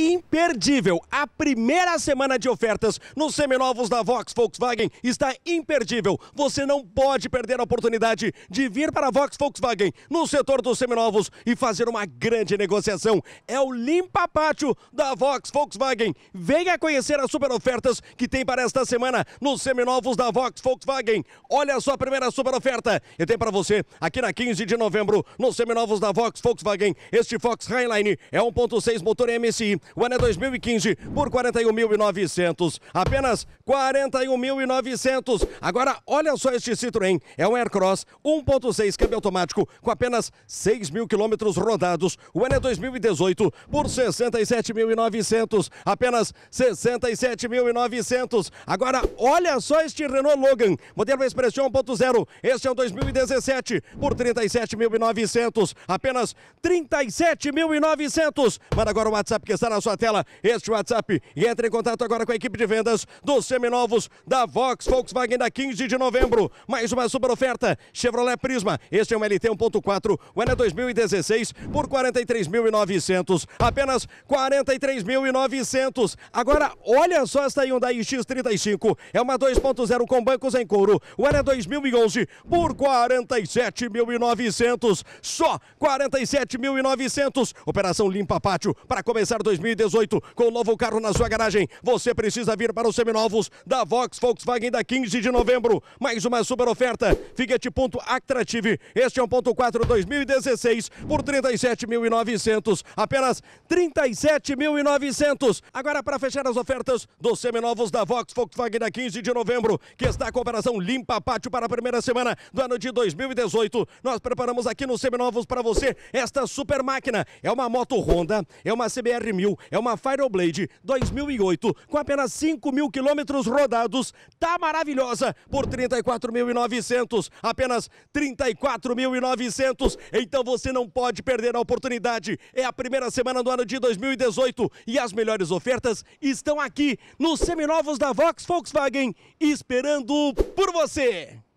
imperdível. A primeira semana de ofertas nos seminovos da Vox Volkswagen está imperdível. Você não pode perder a oportunidade de vir para a Vox Volkswagen no setor dos seminovos e fazer uma grande negociação. É o limpa pátio da Vox Volkswagen. Venha conhecer as super ofertas que tem para esta semana nos seminovos da Vox Volkswagen. Olha só a primeira super oferta. eu tem para você aqui na 15 de novembro nos seminovos da Vox Volkswagen. Este Fox Highline é 1.6 motor MSI o ano é 2015 por 41.900. Apenas 41.900. Agora, olha só este Citroën. É um Aircross 1.6 câmbio automático com apenas 6 mil quilômetros rodados. O ano é 2018 por 67.900. Apenas 67.900. Agora, olha só este Renault Logan. Modelo Expression 1.0. Este é o 2017 por 37.900. Apenas 37.900. Manda agora o WhatsApp que está na na sua tela este WhatsApp e entre em contato agora com a equipe de vendas dos seminovos da Vox Volkswagen da 15 de novembro. Mais uma super oferta Chevrolet Prisma. Este é um LT 1.4, o ano é 2016 por 43.900, apenas 43.900. Agora olha só esta Hyundai X35, é uma 2.0 com bancos em couro. O ano é 2011 por 47.900, só 47.900. Operação Limpa Pátio para começar 2016 2018. Com o novo carro na sua garagem, você precisa vir para os seminovos da Vox Volkswagen da 15 de novembro. Mais uma super oferta. Fiat Punto attractive Este é um ponto 4 2016 por 37.900. Apenas 37.900. Agora para fechar as ofertas dos seminovos da Vox Volkswagen da 15 de novembro, que está com a operação Limpa Pátio para a primeira semana do ano de 2018. Nós preparamos aqui nos seminovos para você esta super máquina. É uma moto Honda, é uma CBR 1000 é uma Fireblade 2008 com apenas 5 mil quilômetros rodados. Tá maravilhosa por 34.900, apenas 34.900. Então você não pode perder a oportunidade. É a primeira semana do ano de 2018 e as melhores ofertas estão aqui nos seminovos da Vox Volkswagen, esperando por você.